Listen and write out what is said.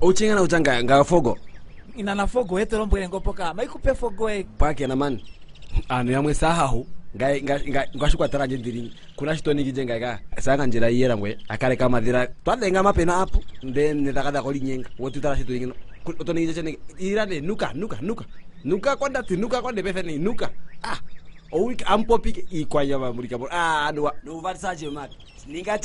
ouchengana ucha nga fogo inana fogo ete lombwele ngopoka maikupe fogo e pake na man anu yamwe sahahu ngwashikwatelanje ndili kuna shitonikije ngaka sanganjela iyela ngwe akale kamadhila twalenga mapena apu nde nedhakadhako linyenga wotitala shitoingino otonikije chenege ila ne nuka nuka nuka nuka kwandati nuka kwande pefene nuka ah owika ampopike ikwanyama mulikabo ah nuva nuvatisaje mati ningati